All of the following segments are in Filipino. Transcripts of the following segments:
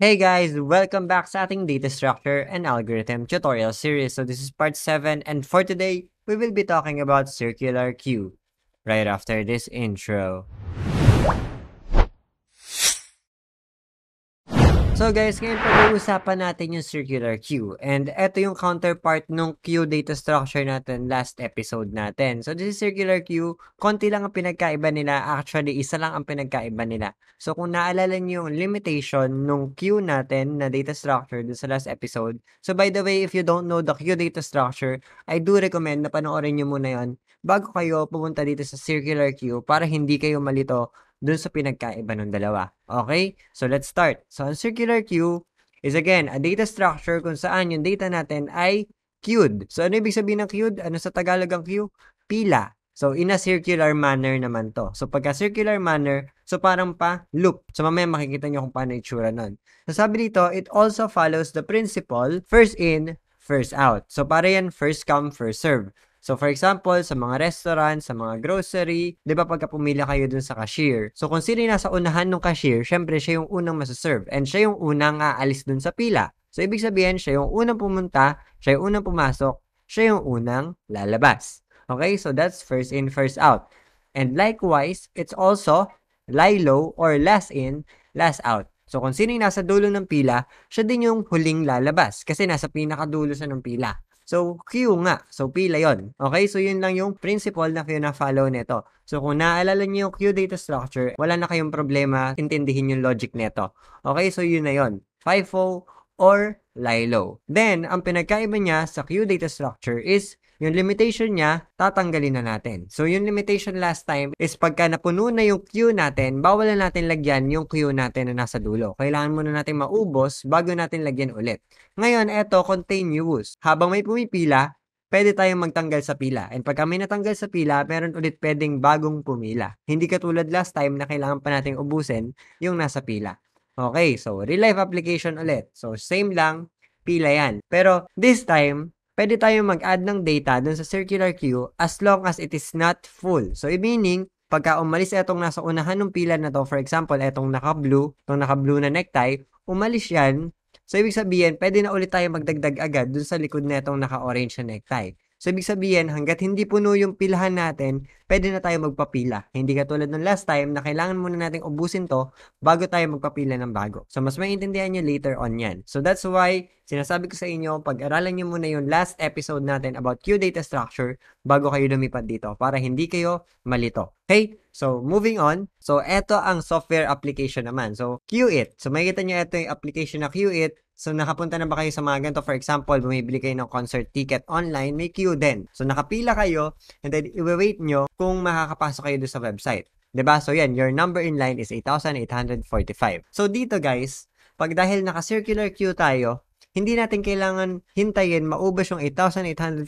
Hey guys, welcome back sa ating data structure and algorithm tutorial series. So this is part 7 and for today, we will be talking about circular queue right after this intro. So guys, ngayon pag-uusapan natin yung circular queue. And ito yung counterpart ng queue data structure natin last episode natin. So this is circular queue, konti lang ang pinagkaiba nila. Actually, isa lang ang pinagkaiba nila. So kung naalala niyo yung limitation ng queue natin na data structure dun sa last episode. So by the way, if you don't know the queue data structure, I do recommend na panoorin niyo muna yon bago kayo pumunta dito sa circular queue para hindi kayo malito dun sa pinagkaiba ng dalawa. Okay? So, let's start. So, ang circular queue is again, a data structure kung saan yung data natin ay queued. So, ano ibig sabihin ng queued? Ano sa Tagalog ang queue? Pila. So, in a circular manner naman to. So, pagka circular manner, so parang pa loop. So, mamaya makikita nyo kung paano itsura nun. So, sabi dito, it also follows the principle, first in, first out. So, para yan, first come, first serve. So for example, sa mga restaurant, sa mga grocery, 'di ba pagka pumila kayo dun sa cashier. So kung sino yung nasa unahan ng cashier, syempre siya yung unang masaserve and siya yung unang aalis dun sa pila. So ibig sabihin, siya yung unang pumunta, siya yung unang pumasok, siya yung unang lalabas. Okay? So that's first in, first out. And likewise, it's also lie low or last in, last out. So kung sino yung nasa dulo ng pila, siya din yung huling lalabas kasi nasa pinakadulo sa ng pila. So, Q nga. So, pila yon Okay? So, yun lang yung principle na fina-follow nito. So, kung naalala niyo yung Q data structure, wala na kayong problema intindihin yung logic nito. Okay? So, yun na yon FIFO or LILO. Then, ang pinagkaiba niya sa Q data structure is yung limitation niya, tatanggalin na natin. So, yung limitation last time is pagka napuno na yung queue natin, bawal na natin lagyan yung queue natin na nasa dulo. Kailangan muna natin maubos bago natin lagyan ulit. Ngayon, eto, continuous. Habang may pumipila, pwede tayong magtanggal sa pila. And pag kami natanggal sa pila, meron ulit pwedeng bagong pumila. Hindi katulad last time na kailangan pa nating ubusin yung nasa pila. Okay, so real life application ulit. So same lang, pila yan. Pero this time, pwede tayong mag-add ng data dun sa circular queue as long as it is not full. So, meaning, pagka umalis itong nasa unahan ng pila na to, for example, itong naka-blue, itong naka-blue na necktie, umalis yan. So, ibig sabihin, pwede na ulit tayo magdagdag agad dun sa likod na itong naka-orange na necktie. So, ibig sabihin, hanggat hindi puno yung pilahan natin, pwede na tayo magpapila. Hindi katulad ng last time na kailangan muna nating ubusin to bago tayo magpapila ng bago. So, mas maintindihan nyo later on yan. So, that's why, sinasabi ko sa inyo, pag-aralan nyo muna yung last episode natin about queue data structure bago kayo lumipat dito para hindi kayo malito. Okay? So, moving on. So, eto ang software application naman. So, Qit. So, makikita nyo eto yung application na Qit So, nakapunta na ba kayo sa mga ganito? For example, bumibili kayo ng concert ticket online, may queue din. So, nakapila kayo, and then i-wait nyo kung makakapasok kayo doon sa website. ba diba? So, yan, your number in line is 8,845. So, dito guys, pag dahil naka-circular queue tayo, hindi natin kailangan hintayin maubos yung 8,845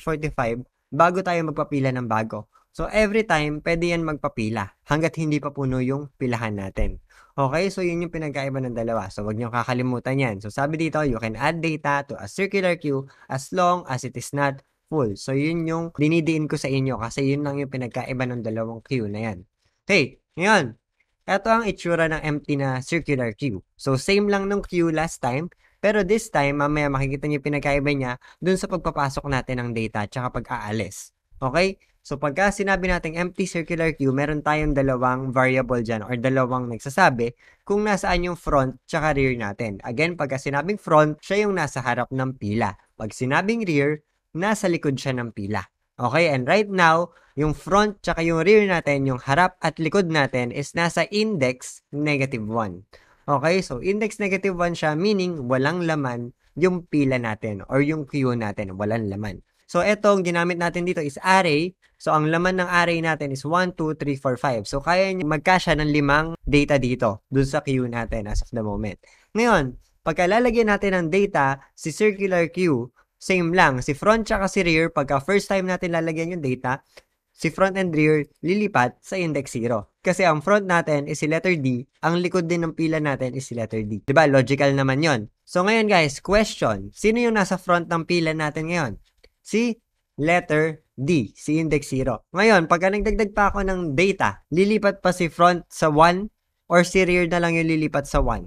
bago tayo magpapila ng bago. So, every time, pwede yan magpapila hanggat hindi pa puno yung pilahan natin. Okay, so yun yung pinagkaiba ng dalawa. So wag niyo kakalimutan yan. So sabi dito, you can add data to a circular queue as long as it is not full. So yun yung dinidiin ko sa inyo kasi yun lang yung pinagkaiba ng dalawang queue na yan. Okay, ngayon, ito ang itsura ng empty na circular queue. So same lang nung queue last time, pero this time, mamaya makikita niyo pinagkaiba niya dun sa pagpapasok natin ng data tsaka pag-aalis. Okay? So pagka sinabi nating empty circular queue, meron tayong dalawang variable dyan or dalawang nagsasabi kung nasaan yung front tsaka rear natin. Again, pagka sinabing front, siya yung nasa harap ng pila. Pag sinabing rear, nasa likod siya ng pila. Okay, and right now, yung front tsaka yung rear natin, yung harap at likod natin is nasa index negative 1. Okay, so index negative 1 siya, meaning walang laman yung pila natin or yung queue natin, walang laman. So, etong ginamit natin dito is array. So, ang laman ng array natin is 1, 2, 3, 4, 5. So, kaya niya magkasya ng limang data dito, dun sa queue natin as of the moment. Ngayon, pagkalalagyan natin ng data, si circular queue, same lang. Si front tsaka si rear, pagka first time natin lalagyan yung data, si front and rear lilipat sa index 0. Kasi ang front natin is si letter D, ang likod din ng pila natin is si letter D. ba diba? Logical naman yon. So ngayon guys, question, sino yung nasa front ng pila natin ngayon? si letter D, si index 0. Ngayon, pagka nagdagdag pa ako ng data, lilipat pa si front sa 1 or si rear na lang yung lilipat sa 1.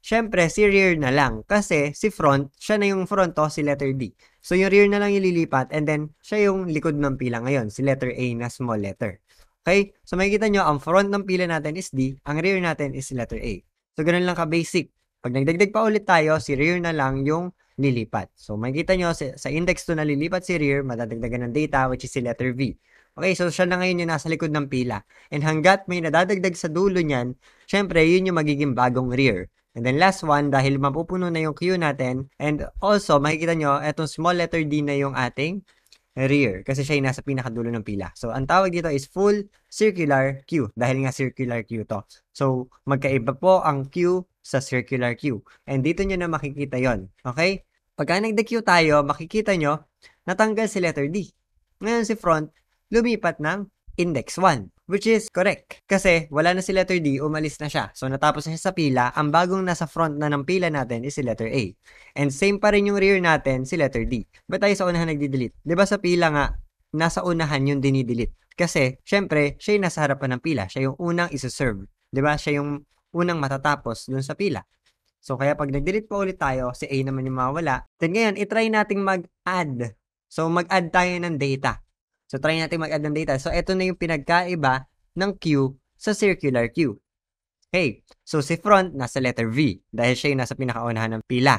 Siyempre, si rear na lang kasi si front, siya na yung front to, si letter D. So, yung rear na lang yung lilipat and then siya yung likod ng pila ngayon, si letter A na small letter. Okay? So, makikita nyo, ang front ng pila natin is D, ang rear natin is letter A. So, ganun lang ka-basic. Pag nagdagdag pa ulit tayo, si rear na lang yung lilipat. So, makikita nyo, sa, index 2 na lilipat si rear, madadagdagan ng data, which is si letter V. Okay, so siya na ngayon yung nasa likod ng pila. And hanggat may nadadagdag sa dulo niyan, syempre, yun yung magiging bagong rear. And then last one, dahil mapupuno na yung queue natin, and also, makikita nyo, etong small letter D na yung ating rear kasi siya yung nasa pinakadulo ng pila. So, ang tawag dito is full circular queue dahil nga circular queue to. So, magkaiba po ang queue sa circular queue. And dito nyo na makikita yon Okay? Pagka nag-DQ tayo, makikita nyo, natanggal si letter D. Ngayon si front, lumipat ng index 1, which is correct. Kasi wala na si letter D, umalis na siya. So natapos na siya sa pila, ang bagong nasa front na ng pila natin is si letter A. And same pa rin yung rear natin, si letter D. Ba't tayo sa unahan nagdi-delete? ba diba sa pila nga, nasa unahan yung dinidelete. Kasi, syempre, siya yung nasa harapan ng pila. Siya yung unang isa-serve. ba diba? Siya yung unang matatapos dun sa pila. So, kaya pag nag-delete pa ulit tayo, si A naman yung mawala. Then ngayon, itry nating mag-add. So, mag-add tayo ng data. So, try natin mag-add ng data. So, ito na yung pinagkaiba ng Q sa circular Q. Okay, so si front nasa letter V dahil siya yung nasa pinakaunahan ng pila.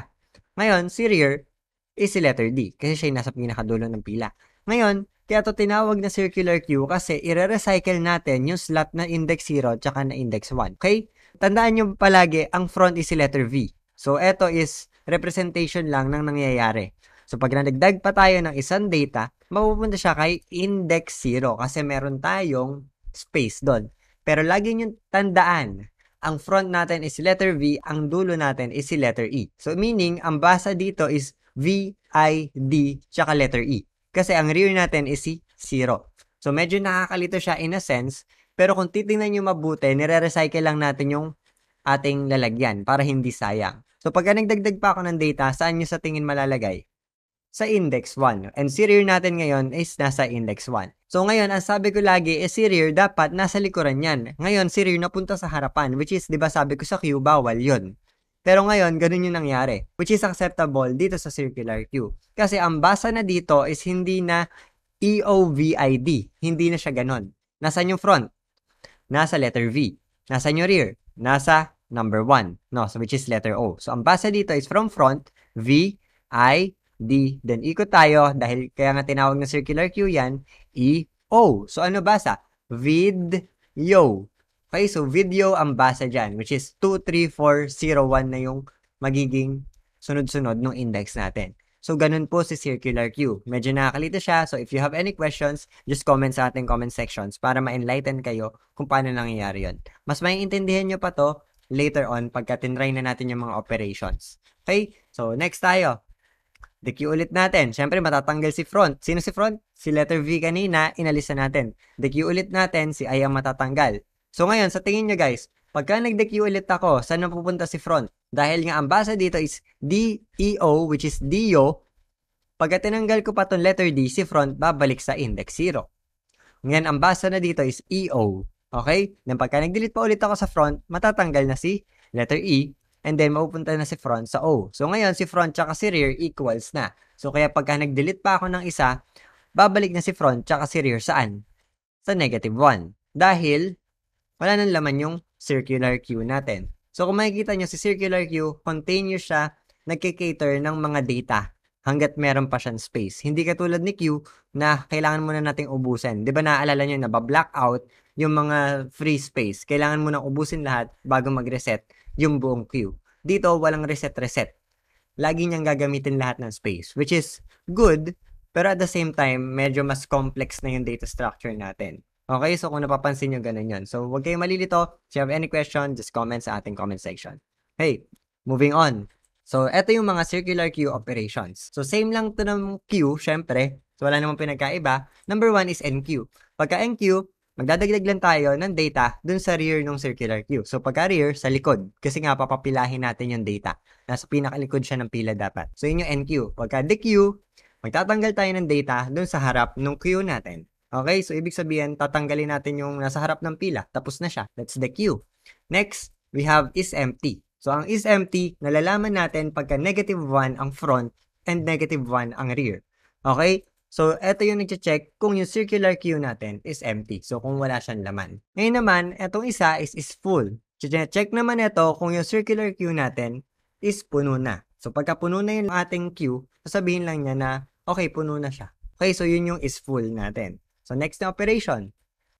Ngayon, si rear is si letter D kasi siya yung nasa pinakadulo ng pila. Ngayon, kaya ito tinawag na circular Q kasi i-recycle natin yung slot na index 0 tsaka na index 1. Okay? tandaan nyo palagi, ang front is si letter V. So, ito is representation lang ng nangyayari. So, pag nanagdag pa tayo ng isang data, mapupunta siya kay index 0 kasi meron tayong space doon. Pero lagi nyo tandaan, ang front natin is letter V, ang dulo natin is si letter E. So, meaning, ang basa dito is V, I, D, tsaka letter E. Kasi ang rear natin is si 0. So, medyo nakakalito siya in a sense pero kung titingnan nyo mabuti, nire-recycle lang natin yung ating lalagyan para hindi sayang. So pagka nagdagdag pa ako ng data, saan nyo sa tingin malalagay? Sa index 1. And serial natin ngayon is nasa index 1. So ngayon, ang sabi ko lagi is eh, si dapat nasa likuran yan. Ngayon, si napunta sa harapan which is 'di ba sabi ko sa queue, bawal 'yon. Pero ngayon, ganun yung nangyari, which is acceptable dito sa circular queue. Kasi ang basa na dito is hindi na EOVID, hindi na siya ganun. Nasaan yung front? nasa letter V. Nasa your rear? Nasa number 1, no? So, which is letter O. So, ang basa dito is from front, V, I, D. Then, ikot tayo dahil kaya nga tinawag na circular Q yan, E, O. So, ano basa? Video. Okay, so video ang basa dyan, which is 2, 3, 4, 0, 1 na yung magiging sunod-sunod ng index natin. So, ganun po si Circular Q. Medyo nakakalito siya. So, if you have any questions, just comment sa ating comment sections para ma-enlighten kayo kung paano nangyayari yon. Mas maiintindihan nyo pa to later on pagka tinry na natin yung mga operations. Okay? So, next tayo. The Q ulit natin. Siyempre, matatanggal si front. Sino si front? Si letter V kanina, inalis na natin. The Q ulit natin, si I ang matatanggal. So, ngayon, sa tingin nyo guys, Pagka nag-DQ ulit ako, saan mapupunta si front? Dahil nga ang basa dito is DEO, which is DO. E pagka tinanggal ko pa tong letter D, si front babalik sa index 0. Ngayon, ang basa na dito is EO. Okay? Nang pagka nag-delete pa ulit ako sa front, matatanggal na si letter E and then mapupunta na si front sa O. So ngayon, si front tsaka si rear equals na. So kaya pagka nag-delete pa ako ng isa, babalik na si front tsaka si rear saan? Sa negative 1. Dahil wala nang laman yung circular queue natin. So kung makikita nyo, si circular queue, continuous siya, nagkikater ng mga data hanggat meron pa siyang space. Hindi katulad ni queue na kailangan muna nating ubusin. 'Di ba naaalala niyo na ba-blackout yung mga free space. Kailangan muna ubusin lahat bago mag-reset yung buong queue. Dito walang reset reset. Lagi niyang gagamitin lahat ng space which is good pero at the same time medyo mas complex na yung data structure natin. Okay, so kung napapansin nyo, ganun yun. So, huwag kayong malilito. If you have any question, just comment sa ating comment section. Hey, moving on. So, ito yung mga circular queue operations. So, same lang to ng queue, syempre. So, wala namang pinagkaiba. Number one is NQ. Pagka NQ, magdadagdag lang tayo ng data dun sa rear ng circular queue. So pagka rear, sa likod. Kasi nga, papapilahin natin yung data. Nasa pinakalikod siya ng pila dapat. So yun yung NQ. Pagka DQ, magtatanggal tayo ng data dun sa harap ng queue natin. Okay, so ibig sabihin, tatanggalin natin yung nasa harap ng pila. Tapos na siya. That's the queue. Next, we have is empty. So, ang is empty, nalalaman natin pagka negative 1 ang front and negative 1 ang rear. Okay? So, ito yung nag-check kung yung circular queue natin is empty. So, kung wala siyang laman. Ngayon naman, etong isa is, is full. Check naman ito kung yung circular queue natin is puno na. So, pagka puno na yung ating queue, sasabihin lang niya na, okay, puno na siya. Okay, so yun yung is full natin. So next na operation,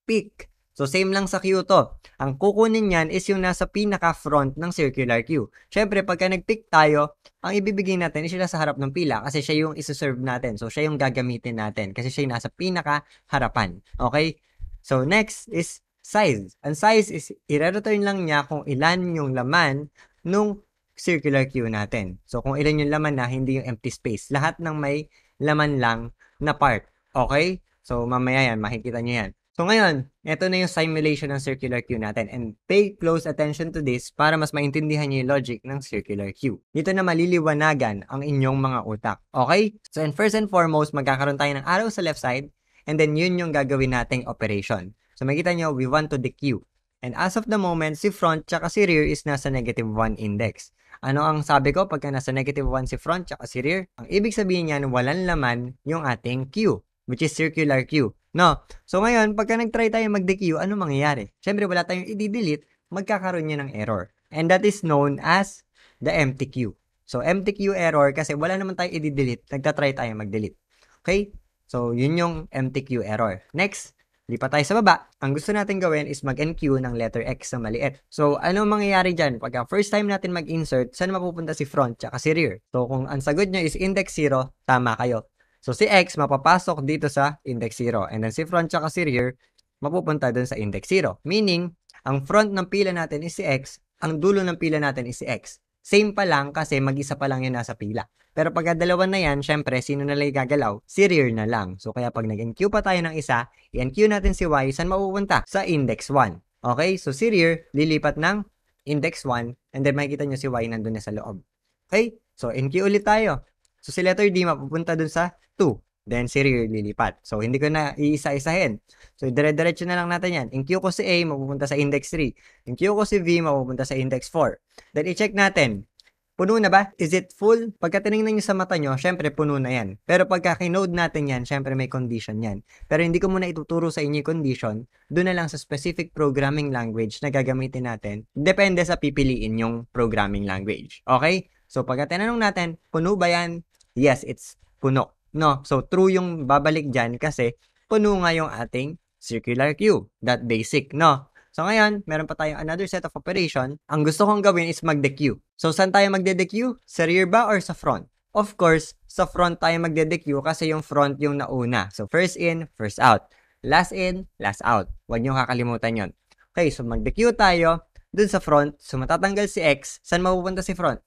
pick. So same lang sa Q to. Ang kukunin niyan is yung nasa pinaka front ng circular Q. Syempre pagka nag pick tayo, ang ibibigay natin is siya sa harap ng pila kasi siya yung isa-serve natin. So siya yung gagamitin natin kasi siya yung nasa pinaka harapan. Okay? So next is size. Ang size is i-return lang niya kung ilan yung laman nung circular queue natin. So, kung ilan yung laman na, hindi yung empty space. Lahat ng may laman lang na part. Okay? So, mamaya yan, makikita nyo yan. So, ngayon, ito na yung simulation ng circular queue natin. And pay close attention to this para mas maintindihan nyo yung logic ng circular queue. Dito na maliliwanagan ang inyong mga utak. Okay? So, and first and foremost, magkakaroon tayo ng arrow sa left side. And then, yun yung gagawin nating operation. So, makita nyo, we want to the Q. And as of the moment, si front tsaka si rear is nasa negative 1 index. Ano ang sabi ko pagka nasa negative 1 si front tsaka si rear? Ang ibig sabihin niyan, walang laman yung ating queue which is circular queue. No? So ngayon, pagka nag-try tayo mag-dequeue, ano mangyayari? Siyempre, wala tayong i-delete, magkakaroon niya ng error. And that is known as the empty queue. So, empty queue error kasi wala naman tayo i-delete, nagtatry tayo mag-delete. Okay? So, yun yung empty queue error. Next, lipat tayo sa baba. Ang gusto natin gawin is mag-enqueue ng letter X sa maliit. So, ano mangyayari dyan? Pagka first time natin mag-insert, saan mapupunta si front at si rear? So, kung ang sagot nyo is index 0, tama kayo. So si x mapapasok dito sa index 0 and then si front tsaka si rear mapupunta dun sa index 0. Meaning, ang front ng pila natin is si x, ang dulo ng pila natin is si x. Same pa lang kasi mag-isa pa lang yun nasa pila. Pero pag dalawa na yan, syempre, sino na lang gagalaw? Si rear na lang. So kaya pag nag-enqueue pa tayo ng isa, i-enqueue natin si y, saan mapupunta? Sa index 1. Okay? So si rear, lilipat ng index 1, and then makikita nyo si y nandun na sa loob. Okay? So enqueue ulit tayo. So, si letter D mapupunta dun sa 2. Then, si rear lilipat. So, hindi ko na iisa-isahin. So, dire-diretso na lang natin yan. In Q ko si A, mapupunta sa index 3. In Q ko si V, mapupunta sa index 4. Then, i-check natin. Puno na ba? Is it full? Pagka tinignan nyo sa mata nyo, syempre puno na yan. Pero pagka kinode natin yan, syempre may condition yan. Pero hindi ko muna ituturo sa inyo condition, doon na lang sa specific programming language na gagamitin natin, depende sa pipiliin yung programming language. Okay? So pagka tinanong natin, puno ba yan? yes, it's puno. No? So, true yung babalik dyan kasi puno nga yung ating circular queue. That basic, no? So, ngayon, meron pa tayong another set of operation. Ang gusto kong gawin is mag-dequeue. So, saan tayo magde dequeue Sa rear ba or sa front? Of course, sa front tayo magde dequeue kasi yung front yung nauna. So, first in, first out. Last in, last out. Huwag nyo kakalimutan yon. Okay, so mag dequeue tayo dun sa front. So, matatanggal si X. Saan mapupunta si front?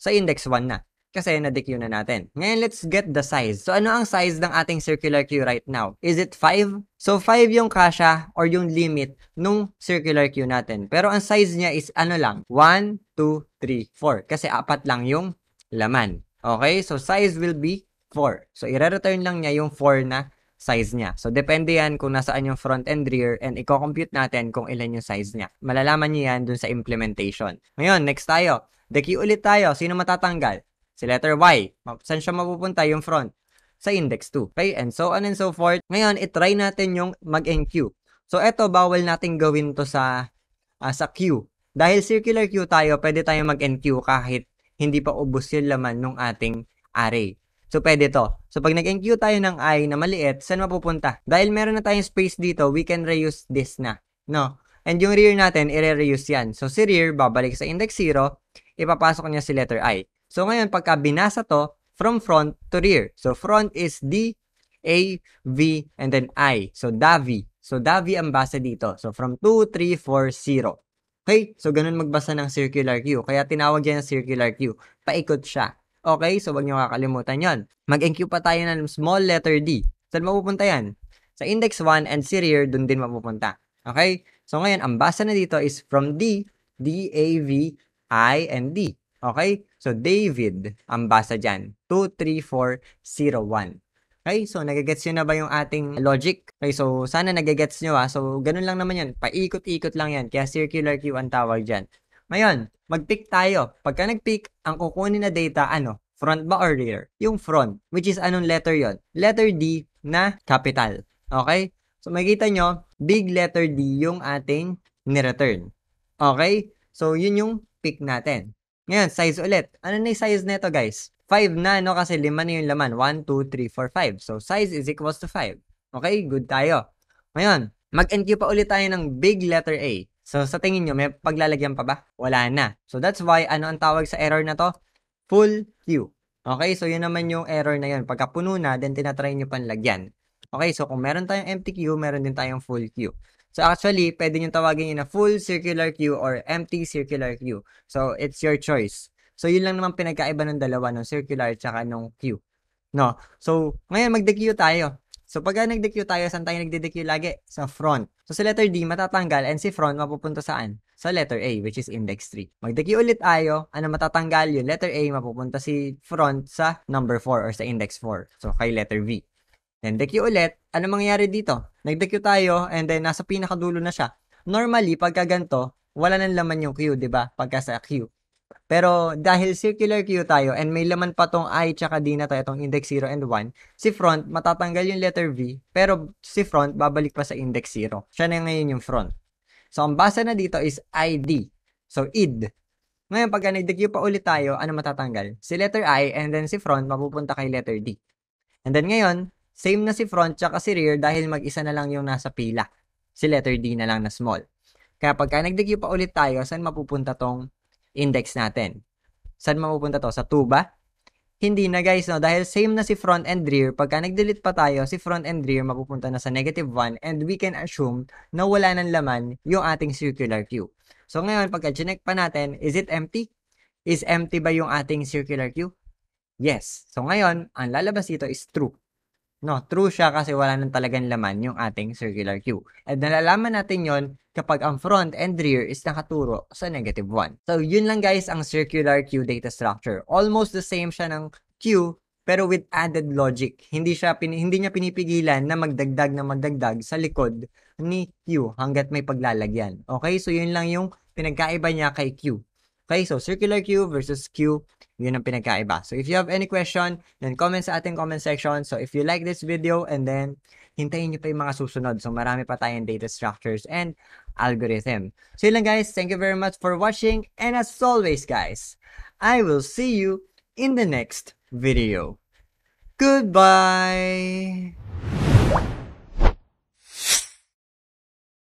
Sa index 1 na kasi na-DQ na natin. Ngayon, let's get the size. So, ano ang size ng ating circular queue right now? Is it 5? So, 5 yung kasha or yung limit nung circular queue natin. Pero ang size niya is ano lang? 1, 2, 3, 4. Kasi apat lang yung laman. Okay? So, size will be 4. So, i-return lang niya yung 4 na size niya. So, depende yan kung nasaan yung front and rear and i-compute natin kung ilan yung size niya. Malalaman niya yan dun sa implementation. Ngayon, next tayo. The queue ulit tayo. Sino matatanggal? Si letter Y, saan siya mapupunta yung front? Sa index 2. Okay? And so on and so forth. Ngayon, itry natin yung mag-enqueue. So eto, bawal nating gawin to sa, uh, sa queue. Dahil circular queue tayo, pwede tayong mag-enqueue kahit hindi pa ubos yung laman ng ating array. So, pwede to. So, pag nag-enqueue tayo ng i na maliit, saan mapupunta? Dahil meron na tayong space dito, we can reuse this na. No? And yung rear natin, i-reuse yan. So, si rear, babalik sa index 0, ipapasok niya si letter i. So ngayon, pagka binasa to, from front to rear. So front is D, A, V, and then I. So Davi. So Davi ang basa dito. So from 2, 3, 4, 0. Okay? So ganun magbasa ng circular Q. Kaya tinawag yan ng circular Q. Paikot siya. Okay? So wag niyo kakalimutan yon. Mag-enqueue pa tayo ng small letter D. Saan mapupunta yan? Sa index 1 and si rear, dun din mapupunta. Okay? So ngayon, ang basa na dito is from D, D, A, V, I, and D. Okay? So, David ang basa dyan. 23401. Okay, so nagagets nyo na ba yung ating logic? Okay, so sana nagagets nyo ha. Ah. So, ganun lang naman yan. Paikot-ikot lang yan. Kaya circular queue ang tawag dyan. Ngayon, mag-pick tayo. Pagka nag-pick, ang kukunin na data, ano? Front ba or rear? Yung front, which is anong letter yon? Letter D na capital. Okay? So, makikita nyo, big letter D yung ating ni-return. Okay? So, yun yung pick natin. Ngayon, size ulit. Ano na size nito, guys? 5 na, no? Kasi 5 na yung laman. 1, 2, 3, 4, 5. So, size is equals to 5. Okay? Good tayo. Ngayon, mag-NQ pa ulit tayo ng big letter A. So, sa tingin nyo, may paglalagyan pa ba? Wala na. So, that's why, ano ang tawag sa error na to? Full Q. Okay? So, yun naman yung error na yun. Pagka puno na, then tinatry nyo panlagyan. Okay? So, kung meron tayong empty Q, meron din tayong full Q. So actually, pwede nyo tawagin in a full circular queue or empty circular queue. So it's your choice. So yun lang naman pinagkaiba ng dalawa, ng circular tsaka ng queue. No? So ngayon magde-queue tayo. So pag nagde-queue tayo, saan tayo nagde-queue lagi? Sa front. So si letter D matatanggal and si front mapupunta saan? Sa letter A which is index 3. Magde-queue ulit tayo, ano matatanggal? Yung letter A mapupunta si front sa number 4 or sa index 4. So kay letter V. Then queue ulit. Ano mangyayari dito? Nag-DQ tayo and then nasa pinakadulo na siya. Normally, pagka ganito, wala nang laman yung queue, di ba? Pagka sa queue. Pero dahil circular queue tayo and may laman pa tong I tsaka D na to, itong index 0 and 1, si front, matatanggal yung letter V, pero si front, babalik pa sa index 0. Siya na ngayon yung front. So, ang basa na dito is ID. So, id. Ngayon, pagka nag-DQ pa ulit tayo, ano matatanggal? Si letter I and then si front, mapupunta kay letter D. And then ngayon, Same na si front tsaka si rear dahil mag-isa na lang yung nasa pila. Si letter D na lang na small. Kaya pagka nagdagyo pa ulit tayo, saan mapupunta tong index natin? Saan mapupunta to? Sa 2 ba? Hindi na guys, no? Dahil same na si front and rear, pagka nag-delete pa tayo, si front and rear mapupunta na sa negative 1 and we can assume na wala ng laman yung ating circular queue. So ngayon, pagka chinek pa natin, is it empty? Is empty ba yung ating circular queue? Yes. So ngayon, ang lalabas dito is true. No, true siya kasi wala nang talagang laman yung ating circular queue. At nalalaman natin yon kapag ang front and rear is nakaturo sa negative 1. So, yun lang guys ang circular queue data structure. Almost the same siya ng queue pero with added logic. Hindi siya pin, hindi niya pinipigilan na magdagdag na magdagdag sa likod ni Q hanggat may paglalagyan. Okay? So yun lang yung pinagkaiba niya kay Q. Okay? So circular Q versus Q yun ang pinagkaiba. So if you have any question, then comment sa ating comment section. So if you like this video and then hintayin nyo pa yung mga susunod. So marami pa tayong data structures and algorithm. So yun lang guys. Thank you very much for watching. And as always guys, I will see you in the next video. Goodbye!